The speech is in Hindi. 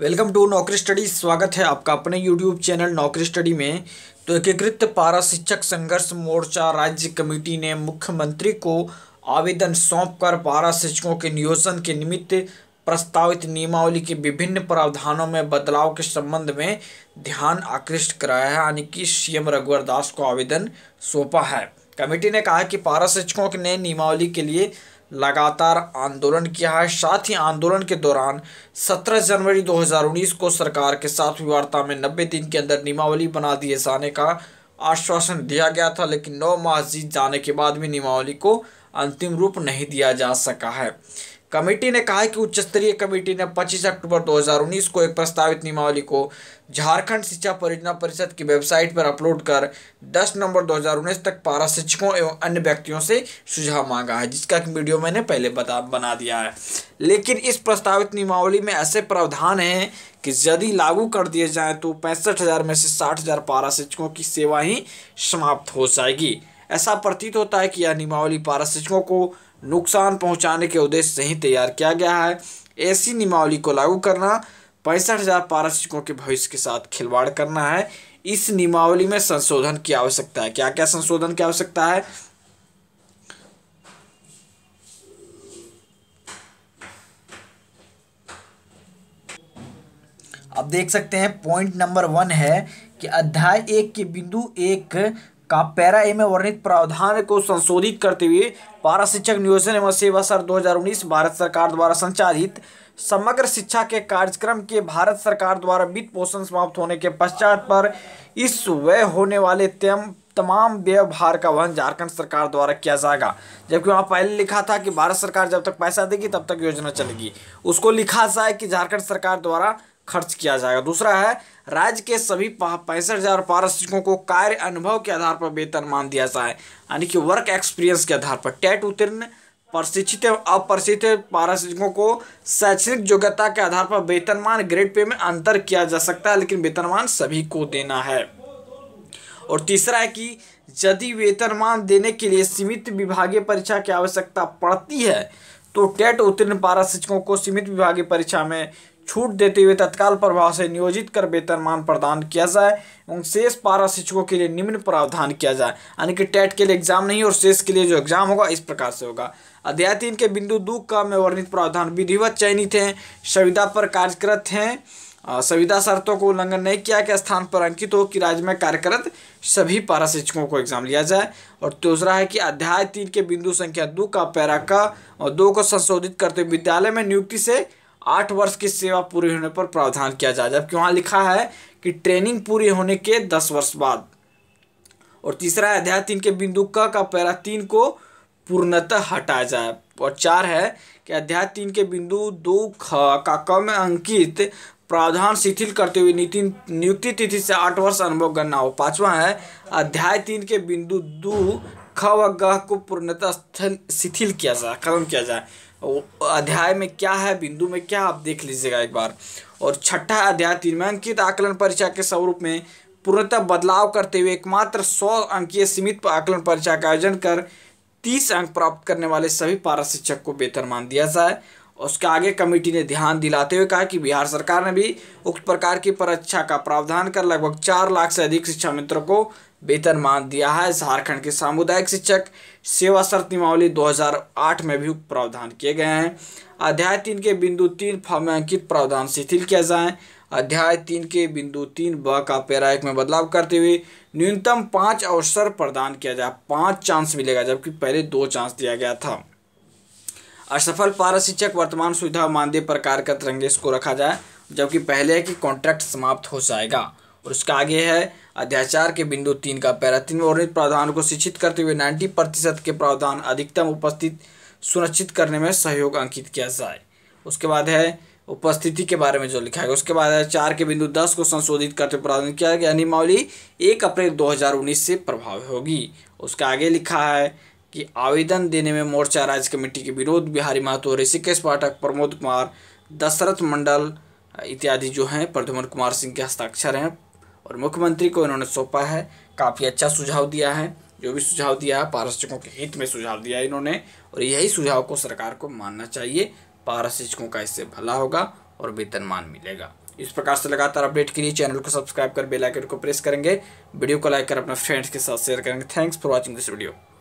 वेलकम टू नौकरी स्टडी स्वागत है आपका अपने यूट्यूब चैनल नौकरी स्टडी में तो एकीकृत पारा शिक्षक संघर्ष मोर्चा राज्य कमेटी ने मुख्यमंत्री को आवेदन सौंपकर पारा शिक्षकों के नियोजन के निमित्त प्रस्तावित नियमावली के विभिन्न प्रावधानों में बदलाव के संबंध में ध्यान आकृष्ट कराया है यानी कि सीएम रघुवर दास को आवेदन सौंपा है कमेटी ने कहा कि पारा शिक्षकों ने नियमावली के लिए लगातार आंदोलन किया है साथ ही आंदोलन के दौरान 17 जनवरी 2019 को सरकार के साथ वार्ता में 90 दिन के अंदर नियमावली बना दिए जाने का आश्वासन दिया गया था लेकिन नौ माह जीत जाने के बाद भी नियमावली को अंतिम रूप नहीं दिया जा सका है कमेटी ने कहा कि उच्च स्तरीय कमेटी ने 25 अक्टूबर 2019 को एक प्रस्तावित नियमावली को झारखंड शिक्षा परियोजना परिषद की वेबसाइट पर अपलोड कर 10 नवंबर 2019 तक पारा शिक्षकों एवं अन्य व्यक्तियों से सुझाव मांगा है जिसका वीडियो मैंने पहले बता बना दिया है लेकिन इस प्रस्तावित नियमावली में ऐसे प्रावधान हैं कि यदि लागू कर दिए जाएँ तो पैंसठ में से साठ पारा शिक्षकों की सेवा ही समाप्त हो जाएगी ऐसा प्रतीत होता है कि यह नियमावली पारा शिक्षकों को नुकसान पहुंचाने के उद्देश्य से ही तैयार किया गया है ऐसी नियमावली को लागू करना पैंसठ हज़ार पारा शिक्षकों के भविष्य के साथ खिलवाड़ करना है इस नियमावली में संशोधन की आवश्यकता है क्या क्या संशोधन की आवश्यकता है अब देख सकते हैं पॉइंट नंबर वन है कि अध्याय एक के बिंदु एक का पैरा ए में वर्णित प्रावधान को संशोधित करते हुए पारा शिक्षक नियोजन एवं सेवा सर 2019 भारत सरकार द्वारा संचालित समग्र शिक्षा के कार्यक्रम के भारत सरकार द्वारा वित्त पोषण समाप्त होने के पश्चात पर इस व्यय होने वाले तम तमाम व्यवहार का वहन झारखंड सरकार द्वारा किया जाएगा जबकि वहाँ पहले लिखा था कि भारत सरकार जब तक पैसा देगी तब तक योजना चलेगी उसको लिखा जाए कि झारखंड सरकार द्वारा खर्च किया जाएगा दूसरा है राज्य के सभी पैंसठ हज़ार पारसिकों को कार्य अनुभव के आधार पर वेतन मान दिया जाए यानी कि वर्क एक्सपीरियंस के आधार पर टेट उत्तीर्ण प्रशिक्षित एवं अप्रशिक्षित पारसिकों को शैक्षणिक योग्यता के आधार पर वेतनमान ग्रेड पे में अंतर किया जा सकता है लेकिन वेतनमान सभी को देना है और तीसरा है कि यदि वेतनमान देने के लिए सीमित विभागीय परीक्षा की आवश्यकता पड़ती है तो टेट उत्तीर्ण पारा शिक्षकों को सीमित विभागीय परीक्षा में छूट देते हुए तत्काल प्रभाव से नियोजित कर वेतनमान प्रदान किया जाए एवं शेष पारा शिक्षकों के लिए निम्न प्रावधान किया जाए यानी कि टेट के लिए एग्जाम नहीं और शेष के लिए जो एग्जाम होगा इस प्रकार से होगा अध्याय तीन के बिंदु दो का में वर्णित प्रावधान विधिवत चयनित हैं संविधा पर कार्यरत हैं संविधा शर्तों को उल्लंघन नहीं किया के स्थान पर अंकित हो कि राज्य में कार्यरत सभी पारा शिक्षकों को एग्जाम लिया जाए और दूसरा है कि अध्याय तीन के बिंदु संख्या दो का पैरा का और दो को संशोधित करते विद्यालय में नियुक्ति से आठ वर्ष की सेवा पूरी होने पर प्रावधान किया जाए जबकि वहाँ लिखा है कि ट्रेनिंग पूरी होने के दस वर्ष बाद और तीसरा है अध्याय तीन के बिंदु क का पैरा तीन को पूर्णतः हटाया जाए और चार है कि अध्याय तीन के बिंदु दो ख का कम अंकित प्रावधान शिथिल करते हुए नीति नियुक्ति तिथि से आठ वर्ष अनुभव करना हो पांचवा है अध्याय तीन के बिंदु दो ख व ग को पूर्णतः शिथिल किया जाए खत्म किया जाए अध्याय में क्या है बिंदु में क्या आप देख लीजिएगा एक बार और छठा अध्याय तीनमांकित आकलन परीक्षा के स्वरूप में पूर्णतः बदलाव करते हुए एकमात्र सौ अंकीय सीमित आकलन परीक्षा का आयोजन कर तीस अंक प्राप्त करने वाले सभी पारा शिक्षक को बेहतर मान दिया जाए उसके आगे कमेटी ने ध्यान दिलाते हुए कहा कि बिहार सरकार ने भी उक्त प्रकार की परीक्षा का प्रावधान कर लगभग चार लाख से अधिक शिक्षा मित्रों को मान दिया है झारखंड के सामुदायिक शिक्षक सेवा शर्त नियमावली 2008 में भी प्रावधान किए गए हैं अध्याय तीन के बिंदु तीन फ में अंकित प्रावधान शिथिल किया जाए अध्याय तीन के बिंदु तीन ब का पैरा एक में बदलाव करते हुए न्यूनतम पाँच अवसर प्रदान किया जाए पाँच चांस मिलेगा जबकि पहले दो चांस दिया गया था असफल पारा शिक्षक वर्तमान सुविधा मानदेय पर कार्यरत रंगेश को रखा जाए जबकि पहले है कि कॉन्ट्रैक्ट समाप्त हो जाएगा और उसका आगे है अध्याचार के बिंदु तीन का पैरा तीन वर्णित प्रावधान को शिक्षित करते हुए नाइन्टी प्रतिशत के प्रावधान अधिकतम उपस्थित सुनिश्चित करने में सहयोग अंकित किया जाए उसके बाद है उपस्थिति के बारे में जो लिखा है उसके बाद है चार के बिंदु दस को संशोधित करते प्रावधान किया गया नियमावली एक अप्रैल दो से प्रभावी होगी उसके आगे लिखा है कि आवेदन देने में मोर्चा राज्य कमेटी के विरोध बिहारी महतो ऋषिकेश पाठक प्रमोद कुमार दशरथ मंडल इत्यादि जो हैं प्रधुमन कुमार सिंह के हस्ताक्षर हैं और मुख्यमंत्री को इन्होंने सौंपा है काफ़ी अच्छा सुझाव दिया है जो भी सुझाव दिया है पारसिकों के हित में सुझाव दिया है इन्होंने और यही सुझाव को सरकार को मानना चाहिए पारसिकों का इससे भला होगा और वेतनमान मिलेगा इस प्रकार से लगातार अपडेट के लिए चैनल को सब्सक्राइब कर बेल आइकन को प्रेस करेंगे वीडियो को लाइक कर अपने फ्रेंड्स के साथ शेयर करेंगे thanks for watching this video